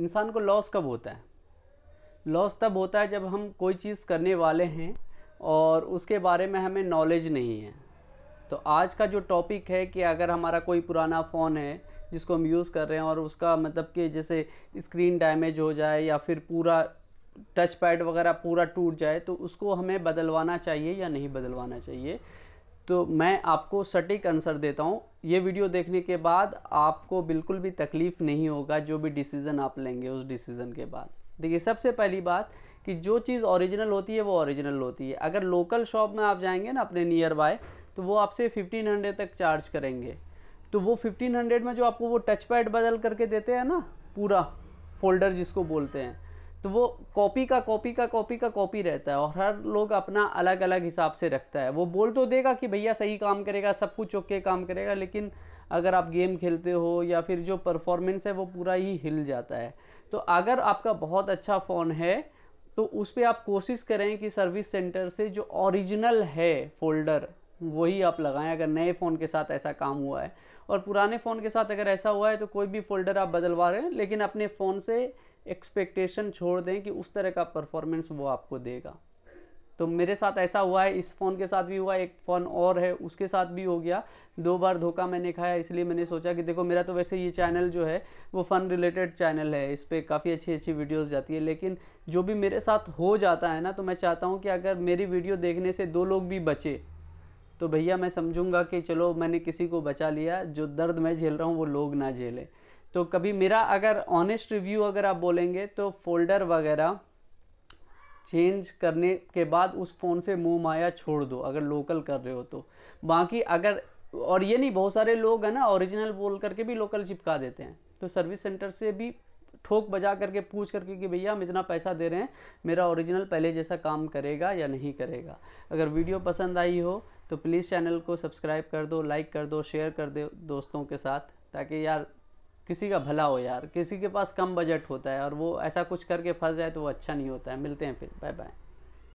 इंसान को लॉस कब होता है लॉस तब होता है जब हम कोई चीज़ करने वाले हैं और उसके बारे में हमें नॉलेज नहीं है तो आज का जो टॉपिक है कि अगर हमारा कोई पुराना फ़ोन है जिसको हम यूज़ कर रहे हैं और उसका मतलब कि जैसे स्क्रीन डैमेज हो जाए या फिर पूरा टच पैड वगैरह पूरा टूट जाए तो उसको हमें बदलवाना चाहिए या नहीं बदलवाना चाहिए तो मैं आपको सटीक आंसर देता हूँ ये वीडियो देखने के बाद आपको बिल्कुल भी तकलीफ़ नहीं होगा जो भी डिसीज़न आप लेंगे उस डिसीज़न के बाद देखिए सबसे पहली बात कि जो चीज़ ओरिजिनल होती है वो ओरिजिनल होती है अगर लोकल शॉप में आप जाएंगे ना अपने नियर बाय तो वो आपसे 1500 तक चार्ज करेंगे तो वो 1500 में जो आपको वो टच पैड बदल करके देते हैं ना पूरा फोल्डर जिसको बोलते हैं तो वो कॉपी का कॉपी का कॉपी का कॉपी रहता है और हर लोग अपना अलग अलग हिसाब से रखता है वो बोल तो देगा कि भैया सही काम करेगा सब कुछ ओके काम करेगा लेकिन अगर आप गेम खेलते हो या फिर जो परफॉर्मेंस है वो पूरा ही हिल जाता है तो अगर आपका बहुत अच्छा फ़ोन है तो उस पर आप कोशिश करें कि सर्विस सेंटर से जो ओरिजिनल है फोल्डर वही आप लगाएं अगर नए फ़ोन के साथ ऐसा काम हुआ है और पुराने फ़ोन के साथ अगर ऐसा हुआ है तो कोई भी फ़ोल्डर आप बदलवा रहे हैं लेकिन अपने फ़ोन से एक्सपेक्टेशन छोड़ दें कि उस तरह का परफॉर्मेंस वो आपको देगा तो मेरे साथ ऐसा हुआ है इस फ़ोन के साथ भी हुआ एक फ़ोन और है उसके साथ भी हो गया दो बार धोखा मैंने खाया इसलिए मैंने सोचा कि देखो मेरा तो वैसे ये चैनल जो है वो फ़न रिलेटेड चैनल है इस पर काफ़ी अच्छी अच्छी वीडियोस जाती है लेकिन जो भी मेरे साथ हो जाता है ना तो मैं चाहता हूँ कि अगर मेरी वीडियो देखने से दो लोग भी बचे तो भैया मैं समझूंगा कि चलो मैंने किसी को बचा लिया जो दर्द मैं झेल रहा हूँ वो लोग ना झेले तो कभी मेरा अगर ऑनेस्ट रिव्यू अगर आप बोलेंगे तो फोल्डर वगैरह चेंज करने के बाद उस फ़ोन से मुँह माया छोड़ दो अगर लोकल कर रहे हो तो बाकी अगर और ये नहीं बहुत सारे लोग हैं ना ओरिजिनल बोल करके भी लोकल चिपका देते हैं तो सर्विस सेंटर से भी ठोक बजा करके पूछ करके कि भैया हम इतना पैसा दे रहे हैं मेरा ओरिजिनल पहले जैसा काम करेगा या नहीं करेगा अगर वीडियो पसंद आई हो तो प्लीज़ चैनल को सब्सक्राइब कर दो लाइक कर दो शेयर कर दो दोस्तों के साथ ताकि यार किसी का भला हो यार किसी के पास कम बजट होता है और वो ऐसा कुछ करके फंस जाए तो वो अच्छा नहीं होता है मिलते हैं फिर बाय बाय